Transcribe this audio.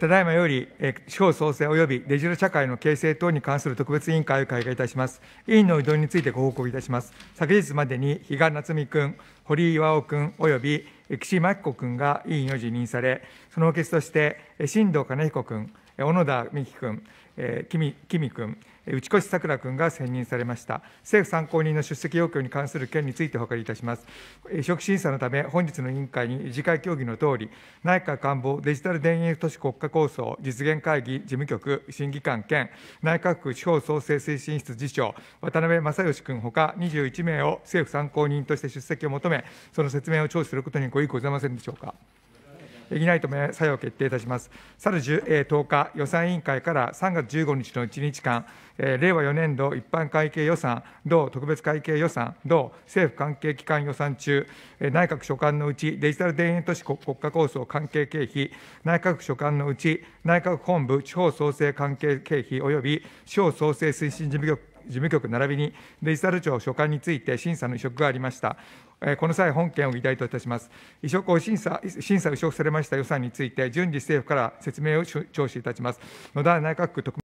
ただいまより、地方創生及びデジタル社会の形成等に関する特別委員会を開会いたします。委員の移動についてご報告いたします。昨日までに、比嘉夏美君、堀井巌君及び岸真紀子君が委員を辞任され、その補欠として、新藤金彦君、小野田美希君、えー、君君、内越さくら君が選任されました。政府参考人の出席要求に関する件についてお諮りいたします。移植審査のため、本日の委員会に次回協議のとおり、内閣官房デジタル田園都市国家構想実現会議事務局審議官兼内閣府地方創生推進室次長、渡辺正義君ほか21名を政府参考人として出席を求め、その説明を聴取することにご意議ございませんでしょうか。議いとめ作用決定いたします。去る 10,、えー、10日、予算委員会から3月15日の1日間、えー、令和4年度一般会計予算、同特別会計予算、同政府関係機関予算中、えー、内閣所管のうちデジタル田園都市国家構想関係経費、内閣所管のうち内閣本部地方創生関係経費及び地方創生推進事務局事務局並びにデジタル庁所管について審査の移植がありました。この際、本件を議題といたします。移植を審査、審査を移植されました予算について、順次政府から説明を聴取いたします。野田内閣府